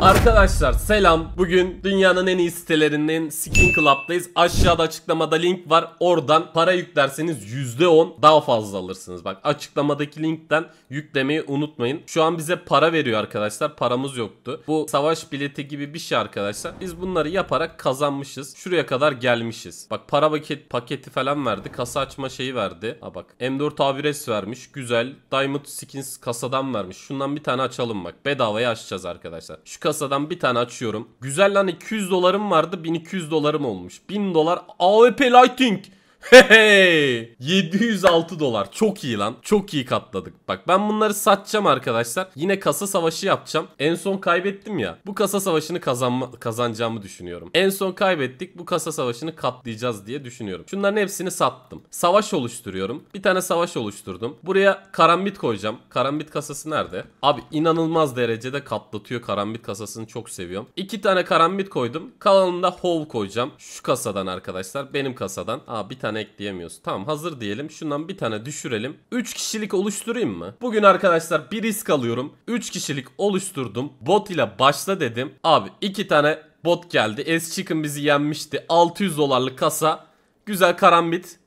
Arkadaşlar selam. Bugün dünyanın en iyi sitelerinden Skin Club'dayız. Aşağıda açıklamada link var. Oradan para yüklerseniz %10 daha fazla alırsınız. Bak açıklamadaki linkten yüklemeyi unutmayın. Şu an bize para veriyor arkadaşlar. Paramız yoktu. Bu savaş bileti gibi bir şey arkadaşlar. Biz bunları yaparak kazanmışız. Şuraya kadar gelmişiz. Bak para paket, paketi falan verdi. Kasa açma şeyi verdi. Ha bak M4 vermiş. Güzel. Diamond Skins kasadan vermiş. Şundan bir tane açalım bak. Bedavaya açacağız arkadaşlar. Şu kasadan bir tane açıyorum. Güzel lan 200 dolarım vardı 1200 dolarım olmuş. 1000 dolar AWP Lighting. Hey! 706 dolar. Çok iyi lan. Çok iyi katladık. Bak ben bunları satacağım arkadaşlar. Yine kasa savaşı yapacağım. En son kaybettim ya. Bu kasa savaşını kazanma, kazanacağımı düşünüyorum. En son kaybettik. Bu kasa savaşını katlayacağız diye düşünüyorum. Şunların hepsini sattım. Savaş oluşturuyorum. Bir tane savaş oluşturdum. Buraya karambit koyacağım. Karambit kasası nerede? Abi inanılmaz derecede katlatıyor. Karambit kasasını çok seviyorum. İki tane karambit koydum. Kalanında hov koyacağım. Şu kasadan arkadaşlar. Benim kasadan. Aa bir tane tane ekleyemiyoruz. Tamam hazır diyelim. Şundan bir tane düşürelim. 3 kişilik oluşturayım mı? Bugün arkadaşlar bir risk alıyorum. 3 kişilik oluşturdum. Bot ile başla dedim. Abi 2 tane bot geldi. S Chicken bizi yenmişti. 600 dolarlık kasa. Güzel karambit.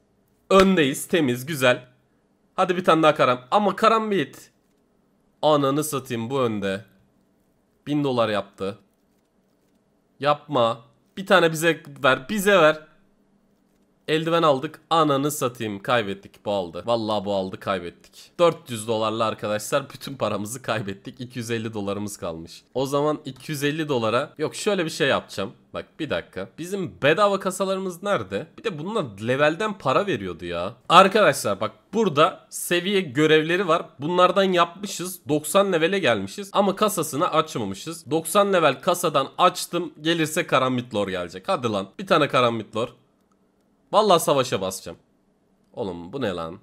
Öndeyiz. Temiz. Güzel. Hadi bir tane daha karam. Ama karambit. Ananı satayım bu önde. 1000 dolar yaptı. Yapma. Bir tane bize ver. Bize ver. Eldiven aldık. Ananı satayım. Kaybettik. Bu aldı. Vallahi bu aldı. Kaybettik. 400 dolarla arkadaşlar bütün paramızı kaybettik. 250 dolarımız kalmış. O zaman 250 dolara yok şöyle bir şey yapacağım. Bak bir dakika. Bizim bedava kasalarımız nerede? Bir de bunlar levelden para veriyordu ya. Arkadaşlar bak burada seviye görevleri var. Bunlardan yapmışız. 90 levele gelmişiz. Ama kasasını açmamışız. 90 level kasadan açtım. Gelirse karambitlor gelecek. Hadi lan. Bir tane karambitlor. Vallahi savaşa basacağım. Oğlum bu ne lan?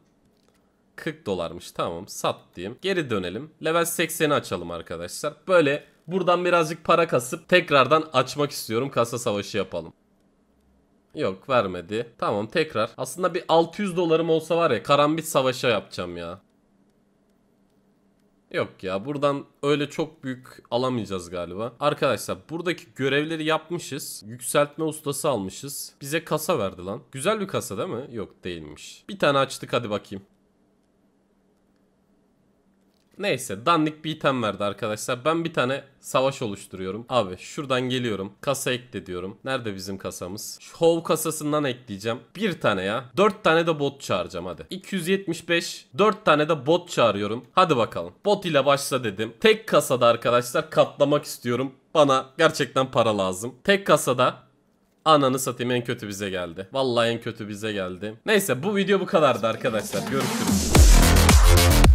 40 dolarmış tamam sat diyeyim. Geri dönelim. Level 80'i açalım arkadaşlar. Böyle buradan birazcık para kasıp tekrardan açmak istiyorum. Kasa savaşı yapalım. Yok vermedi. Tamam tekrar. Aslında bir 600 dolarım olsa var ya karambit savaşa yapacağım ya. Yok ya buradan öyle çok büyük alamayacağız galiba. Arkadaşlar buradaki görevleri yapmışız. Yükseltme ustası almışız. Bize kasa verdi lan. Güzel bir kasa değil mi? Yok değilmiş. Bir tane açtık hadi bakayım. Neyse dandik bir item verdi arkadaşlar. Ben bir tane savaş oluşturuyorum. Abi şuradan geliyorum. Kasa ekle diyorum. Nerede bizim kasamız? Show kasasından ekleyeceğim. Bir tane ya. Dört tane de bot çağıracağım hadi. 275. Dört tane de bot çağırıyorum. Hadi bakalım. Bot ile başla dedim. Tek kasada arkadaşlar katlamak istiyorum. Bana gerçekten para lazım. Tek kasada Ananı satayım en kötü bize geldi. Vallahi en kötü bize geldi. Neyse bu video bu kadardı arkadaşlar. Görüşürüz.